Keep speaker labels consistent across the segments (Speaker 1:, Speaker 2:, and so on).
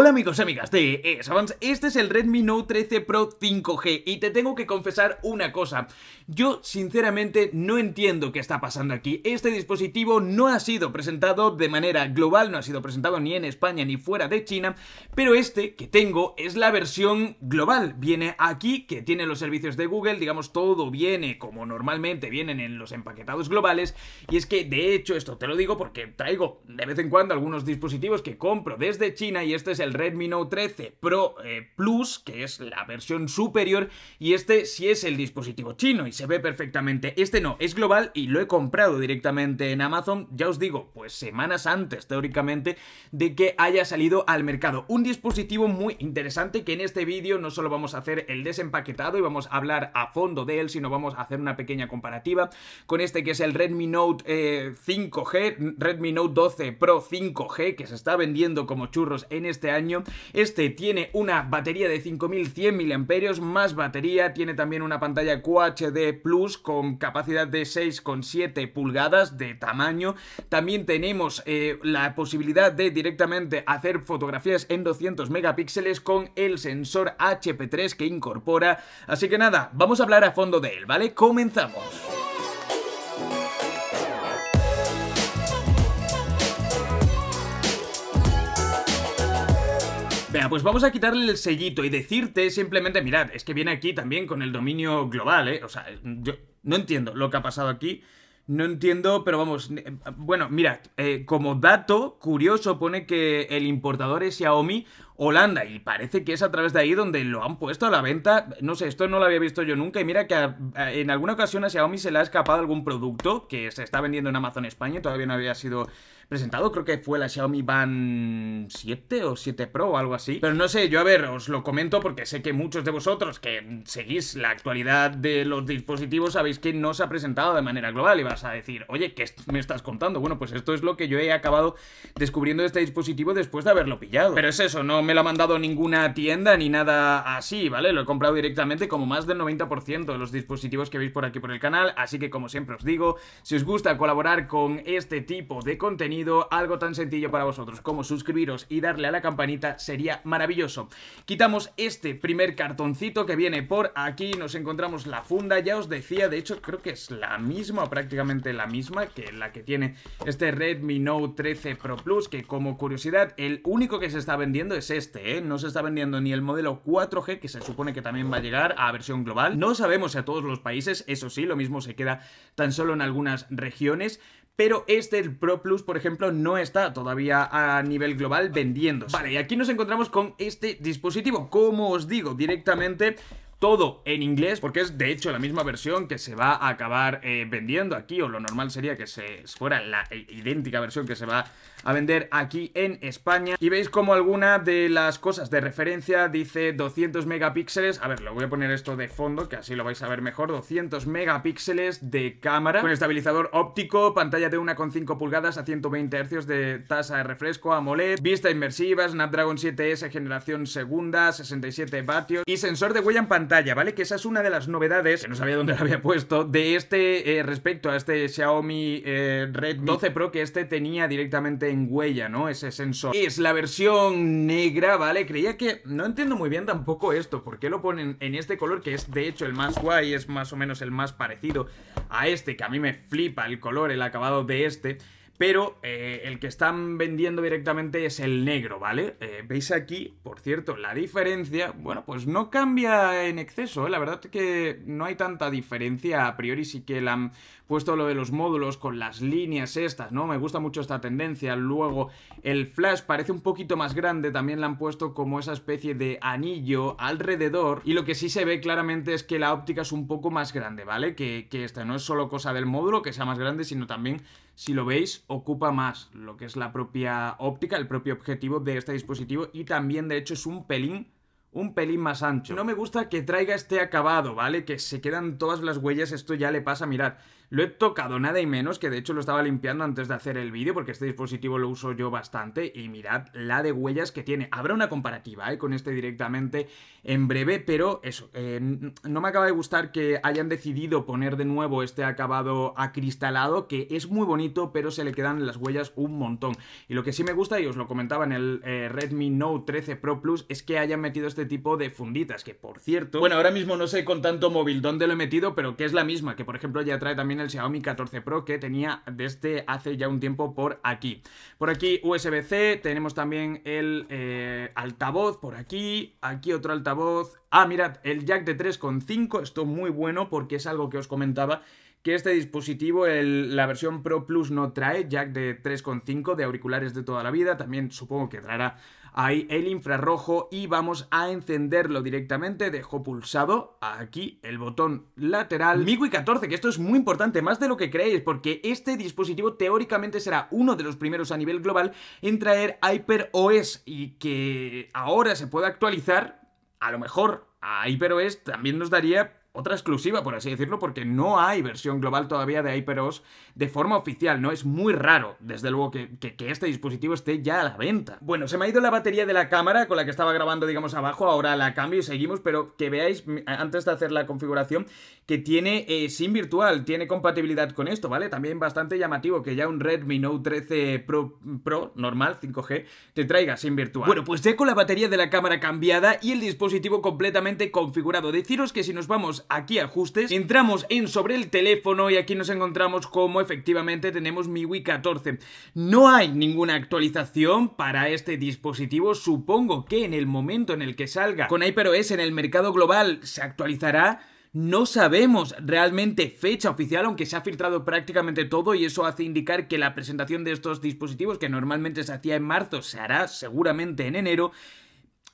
Speaker 1: Hola amigos y amigas de ESAVANS, este es el Redmi Note 13 Pro 5G y te tengo que confesar una cosa, yo sinceramente no entiendo qué está pasando aquí, este dispositivo no ha sido presentado de manera global, no ha sido presentado ni en España ni fuera de China, pero este que tengo es la versión global, viene aquí que tiene los servicios de Google, digamos todo viene como normalmente vienen en los empaquetados globales y es que de hecho esto te lo digo porque traigo de vez en cuando algunos dispositivos que compro desde China y este es el el Redmi Note 13 Pro eh, Plus, que es la versión superior, y este sí es el dispositivo chino y se ve perfectamente. Este no, es global y lo he comprado directamente en Amazon, ya os digo, pues semanas antes, teóricamente, de que haya salido al mercado. Un dispositivo muy interesante que en este vídeo no solo vamos a hacer el desempaquetado y vamos a hablar a fondo de él, sino vamos a hacer una pequeña comparativa con este que es el Redmi Note 5G, eh, Redmi Note 12 Pro 5G, que se está vendiendo como churros en este año este tiene una batería de 5100 mAh, más batería, tiene también una pantalla QHD Plus con capacidad de 6,7 pulgadas de tamaño. También tenemos eh, la posibilidad de directamente hacer fotografías en 200 megapíxeles con el sensor HP3 que incorpora. Así que nada, vamos a hablar a fondo de él, ¿vale? Comenzamos. pues vamos a quitarle el sellito y decirte simplemente, mirad, es que viene aquí también con el dominio global, ¿eh? O sea, yo no entiendo lo que ha pasado aquí. No entiendo, pero vamos, eh, bueno, mirad, eh, como dato curioso pone que el importador es Xiaomi, Holanda. Y parece que es a través de ahí donde lo han puesto a la venta. No sé, esto no lo había visto yo nunca. Y mira que en alguna ocasión a Xiaomi se le ha escapado algún producto que se está vendiendo en Amazon España. Y Todavía no había sido presentado. Creo que fue la Xiaomi Ban 7 o 7 Pro o algo así. Pero no sé, yo a ver, os lo comento porque sé que muchos de vosotros que seguís la actualidad de los dispositivos sabéis que no se ha presentado de manera global y vas a decir, oye, ¿qué me estás contando? Bueno, pues esto es lo que yo he acabado descubriendo de este dispositivo después de haberlo pillado. Pero es eso, no me lo ha mandado ninguna tienda ni nada así, ¿vale? Lo he comprado directamente como más del 90% de los dispositivos que veis por aquí por el canal, así que como siempre os digo, si os gusta colaborar con este tipo de contenido, algo tan sencillo para vosotros como suscribiros y darle a la campanita sería maravilloso. Quitamos este primer cartoncito que viene por aquí, nos encontramos la funda, ya os decía, de hecho creo que es la misma, prácticamente la misma que la que tiene este Redmi Note 13 Pro Plus, que como curiosidad, el único que se está vendiendo es el este, ¿eh? No se está vendiendo ni el modelo 4G, que se supone que también va a llegar a versión global. No sabemos si a todos los países, eso sí, lo mismo se queda tan solo en algunas regiones, pero este, el Pro Plus, por ejemplo, no está todavía a nivel global vendiéndose Vale, y aquí nos encontramos con este dispositivo. Como os digo, directamente todo en inglés, porque es de hecho la misma versión que se va a acabar eh, vendiendo aquí, o lo normal sería que se fuera la eh, idéntica versión que se va a vender aquí en España. Y veis como alguna de las cosas de referencia dice 200 megapíxeles, a ver, lo voy a poner esto de fondo, que así lo vais a ver mejor, 200 megapíxeles de cámara, con estabilizador óptico, pantalla de 1,5 pulgadas a 120 Hz de tasa de refresco, AMOLED, vista inmersiva, Snapdragon 7S generación segunda, 67 vatios y sensor de huella en pantalla ¿vale? Que esa es una de las novedades, que no sabía dónde la había puesto, de este eh, respecto a este Xiaomi eh, Red 12 Pro que este tenía directamente en huella, ¿no? Ese sensor. Es la versión negra, ¿vale? Creía que... No entiendo muy bien tampoco esto, ¿por qué lo ponen en este color que es de hecho el más guay, es más o menos el más parecido a este, que a mí me flipa el color, el acabado de este pero eh, el que están vendiendo directamente es el negro, ¿vale? Eh, veis aquí, por cierto, la diferencia, bueno, pues no cambia en exceso, ¿eh? la verdad que no hay tanta diferencia, a priori sí que la han puesto lo de los módulos con las líneas estas, ¿no? Me gusta mucho esta tendencia, luego el flash parece un poquito más grande, también la han puesto como esa especie de anillo alrededor, y lo que sí se ve claramente es que la óptica es un poco más grande, ¿vale? Que, que esta no es solo cosa del módulo que sea más grande, sino también, si lo veis, ocupa más lo que es la propia óptica, el propio objetivo de este dispositivo y también de hecho es un pelín un pelín más ancho. No me gusta que traiga este acabado, ¿vale? Que se quedan todas las huellas, esto ya le pasa, mirad. Lo he tocado nada y menos, que de hecho lo estaba limpiando antes de hacer el vídeo, porque este dispositivo lo uso yo bastante, y mirad la de huellas que tiene. Habrá una comparativa eh, con este directamente en breve, pero eso, eh, no me acaba de gustar que hayan decidido poner de nuevo este acabado acristalado, que es muy bonito, pero se le quedan las huellas un montón. Y lo que sí me gusta, y os lo comentaba en el eh, Redmi Note 13 Pro Plus, es que hayan metido este tipo de funditas, que por cierto... Bueno, ahora mismo no sé con tanto móvil dónde lo he metido, pero que es la misma, que por ejemplo ya trae también el Xiaomi 14 Pro que tenía desde hace ya un tiempo por aquí. Por aquí USB-C, tenemos también el eh, altavoz por aquí, aquí otro altavoz. Ah, mirad, el jack de 3,5, esto muy bueno porque es algo que os comentaba que este dispositivo, la versión Pro Plus no trae jack de 3.5 de auriculares de toda la vida, también supongo que traerá ahí el infrarrojo y vamos a encenderlo directamente, dejo pulsado aquí el botón lateral MIUI 14, que esto es muy importante, más de lo que creéis, porque este dispositivo teóricamente será uno de los primeros a nivel global en traer HyperOS y que ahora se pueda actualizar, a lo mejor a HyperOS también nos daría otra exclusiva, por así decirlo, porque no hay versión global todavía de HyperOS de forma oficial, ¿no? Es muy raro, desde luego, que, este dispositivo esté ya a la venta. Bueno, se me ha ido la batería de la cámara con la que estaba grabando, digamos, abajo, ahora la cambio y seguimos, pero que veáis, antes de hacer la configuración, que tiene sin eh, SIM virtual, tiene compatibilidad con esto, ¿vale? También bastante llamativo que ya un Redmi Note 13 Pro, Pro normal, 5G, te traiga SIM virtual. Bueno, pues ya con la batería de la cámara cambiada y el dispositivo completamente configurado, deciros que si nos vamos aquí ajustes, entramos en sobre el teléfono y aquí nos encontramos como efectivamente tenemos MIUI 14. No hay ninguna actualización para este dispositivo, supongo que en el momento en el que salga con HyperOS en el mercado global se actualizará no sabemos realmente fecha oficial, aunque se ha filtrado prácticamente todo y eso hace indicar que la presentación de estos dispositivos, que normalmente se hacía en marzo, se hará seguramente en enero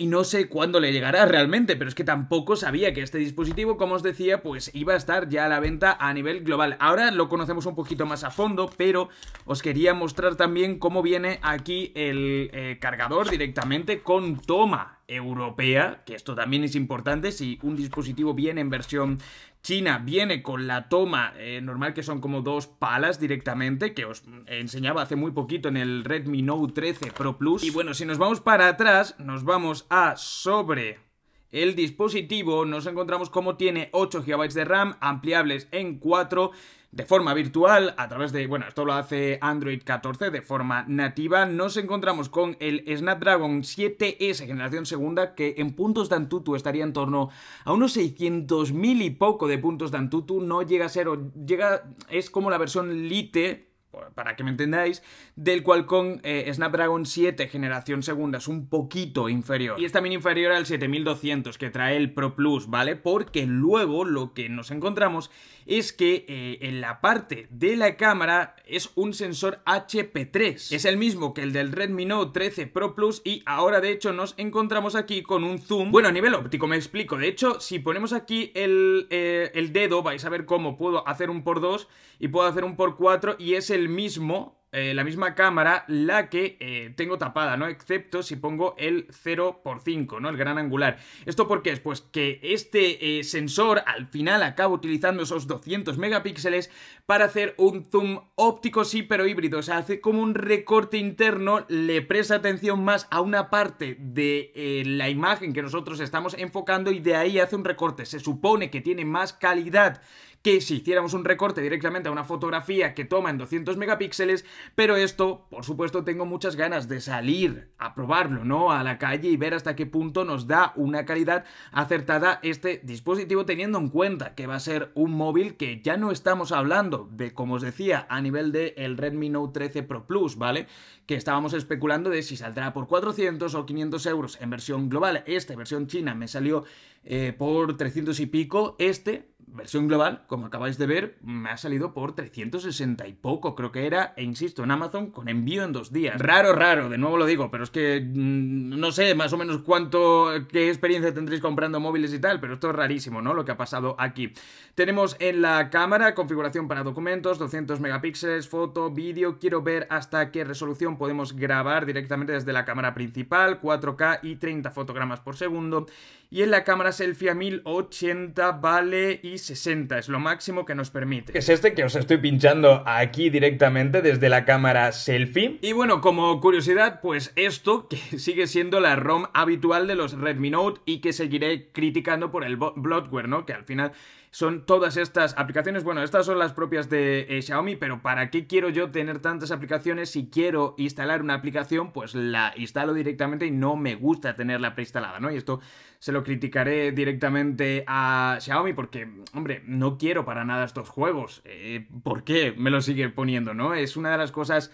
Speaker 1: y no sé cuándo le llegará realmente, pero es que tampoco sabía que este dispositivo, como os decía, pues iba a estar ya a la venta a nivel global. Ahora lo conocemos un poquito más a fondo, pero os quería mostrar también cómo viene aquí el eh, cargador directamente con toma europea, que esto también es importante, si un dispositivo viene en versión China viene con la toma eh, normal que son como dos palas directamente, que os enseñaba hace muy poquito en el Redmi Note 13 Pro Plus. Y bueno, si nos vamos para atrás, nos vamos a sobre el dispositivo nos encontramos como tiene 8 GB de RAM ampliables en 4 de forma virtual, a través de, bueno, esto lo hace Android 14 de forma nativa, nos encontramos con el Snapdragon 7S generación segunda que en puntos de Antutu estaría en torno a unos 600.000 y poco de puntos de Antutu, no llega a ser, llega, es como la versión Lite para que me entendáis, del cual con eh, Snapdragon 7 generación segunda, es un poquito inferior. Y es también inferior al 7200 que trae el Pro Plus, ¿vale? Porque luego lo que nos encontramos es que eh, en la parte de la cámara es un sensor HP3. Es el mismo que el del Redmi Note 13 Pro Plus y ahora de hecho nos encontramos aquí con un zoom. Bueno, a nivel óptico me explico. De hecho, si ponemos aquí el, eh, dedo, vais a ver cómo puedo hacer un por 2 y puedo hacer un por 4 y es el mismo, eh, la misma cámara la que eh, tengo tapada, ¿no? Excepto si pongo el 0x5, ¿no? El gran angular. ¿Esto por qué es? Pues que este eh, sensor al final acaba utilizando esos 200 megapíxeles para hacer un zoom óptico sí, pero híbrido. O sea, hace como un recorte interno, le presta atención más a una parte de la imagen que nosotros estamos enfocando y de ahí hace un recorte. Se supone que tiene más calidad que si hiciéramos un recorte directamente a una fotografía que toma en 200 megapíxeles, pero esto, por supuesto, tengo muchas ganas de salir a probarlo, ¿no? A la calle y ver hasta qué punto nos da una calidad acertada este dispositivo, teniendo en cuenta que va a ser un móvil que ya no estamos hablando de, como os decía, a nivel del el Redmi Note 13 Pro Plus, ¿vale? Que estábamos especulando de si saldrá por 400 o 500 euros en versión global. Esta versión china, me salió eh, por 300 y pico. Este, versión global, como acabáis de ver, me ha salido por 360 y poco, creo que era, e insisto, en Amazon con envío en dos días. Raro, raro, de nuevo lo digo, pero es que mm, no sé más o menos cuánto, qué experiencia tendréis comprando móviles y tal, pero esto es rarísimo, ¿no? Lo que ha pasado aquí. Tenemos en la cámara configuración para documentos, 200 megapíxeles, foto, vídeo, quiero ver hasta qué resolución podemos grabar directamente desde la cámara principal, 4K y 30 fotogramas por segundo. Y en la cámara selfie a 1080 vale y 60 es lo máximo que nos permite. Es este que os estoy pinchando aquí directamente desde la cámara selfie. Y bueno, como curiosidad, pues esto, que sigue siendo la ROM habitual de los Redmi Note y que seguiré criticando por el bloatware, ¿no? Que al final son todas estas aplicaciones. Bueno, estas son las propias de eh, Xiaomi, pero ¿para qué quiero yo tener tantas aplicaciones? Si quiero instalar una aplicación, pues la instalo directamente y no me gusta tenerla preinstalada, ¿no? Y esto se lo criticaré directamente a Xiaomi porque, hombre, no quiero para nada estos juegos. Eh, ¿Por qué me lo sigue poniendo, no? Es una de las cosas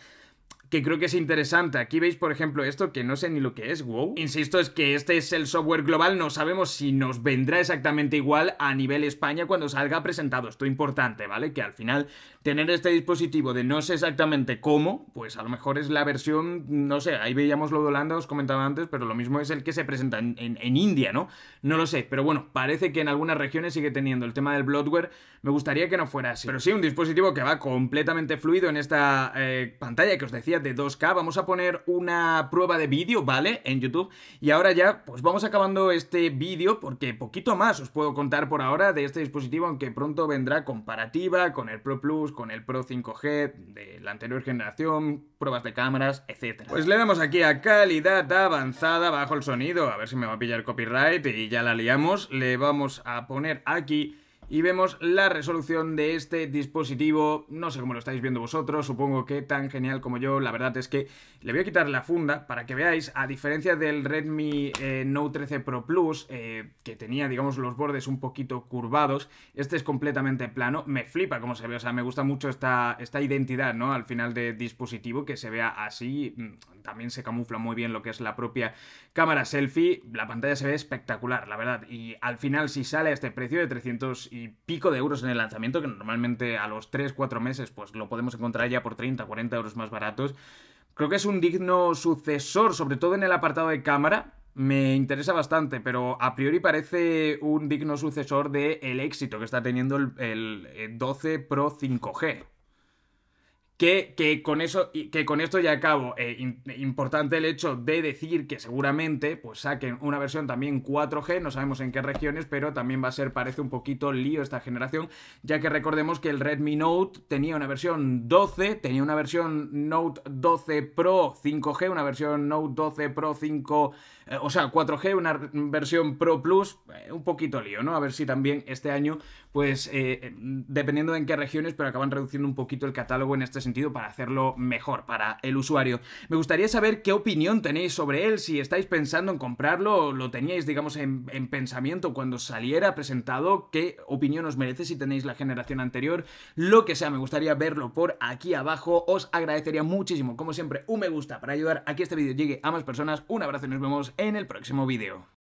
Speaker 1: que creo que es interesante. Aquí veis, por ejemplo, esto que no sé ni lo que es, wow. Insisto, es que este es el software global, no sabemos si nos vendrá exactamente igual a nivel España cuando salga presentado. Esto importante, ¿vale? Que al final tener este dispositivo de no sé exactamente cómo, pues a lo mejor es la versión, no sé, ahí veíamos lo de Holanda, os comentaba antes, pero lo mismo es el que se presenta en, India, ¿no? No lo sé, pero bueno, parece que en algunas regiones sigue teniendo el tema del bloodware. Me gustaría que no fuera así. Pero sí, un dispositivo que va completamente fluido en esta eh, pantalla que os decía de 2K. Vamos a poner una prueba de vídeo, ¿vale? En YouTube. Y ahora ya, pues vamos acabando este vídeo porque poquito más os puedo contar por ahora de este dispositivo, aunque pronto vendrá comparativa con el Pro Plus, con el Pro 5G de la anterior generación, pruebas de cámaras, etcétera Pues le damos aquí a calidad avanzada bajo el sonido, a ver si me va a pillar copyright y ya la liamos. Le vamos a poner aquí y vemos la resolución de este dispositivo. No sé cómo lo estáis viendo vosotros, supongo que tan genial como yo. La verdad es que le voy a quitar la funda para que veáis, a diferencia del Redmi eh, Note 13 Pro Plus, eh, que tenía, digamos, los bordes un poquito curvados, este es completamente plano. Me flipa cómo se ve, o sea, me gusta mucho esta, esta identidad, ¿no? Al final de dispositivo, que se vea así. Mm, también se camufla muy bien lo que es la propia cámara selfie. La pantalla se ve espectacular, la verdad. Y al final, si sale a este precio de 300 y pico de euros en el lanzamiento, que normalmente a los 3-4 meses pues lo podemos encontrar ya por 30-40 euros más baratos. Creo que es un digno sucesor, sobre todo en el apartado de cámara, me interesa bastante, pero a priori parece un digno sucesor del el éxito que está teniendo el, el 12 eh, Pro 5G. Que, con eso, que con esto ya acabo. Eh, eh, importante el hecho de decir que seguramente pues saquen una versión también 4G, no sabemos en qué regiones, pero también va a ser, parece un poquito lío esta generación, ya que recordemos que el Redmi Note tenía una versión 12, tenía una versión Note 12 Pro 5G, una versión Note 12 Pro 5 g eh, o sea, 4G, una versión Pro Plus, eh, un poquito lío, ¿no? A ver si también este año, pues, eh, dependiendo de en qué regiones, pero acaban reduciendo un poquito el catálogo en este sentido para hacerlo mejor para el usuario. Me gustaría saber qué opinión tenéis sobre él, si estáis pensando en comprarlo, o lo teníais, digamos, en, pensamiento cuando saliera presentado, qué opinión os merece si tenéis la generación anterior, lo que sea, me gustaría verlo por aquí abajo, os agradecería muchísimo, como siempre, un me gusta para ayudar a que este vídeo llegue a más personas, un abrazo y nos vemos en el próximo vídeo.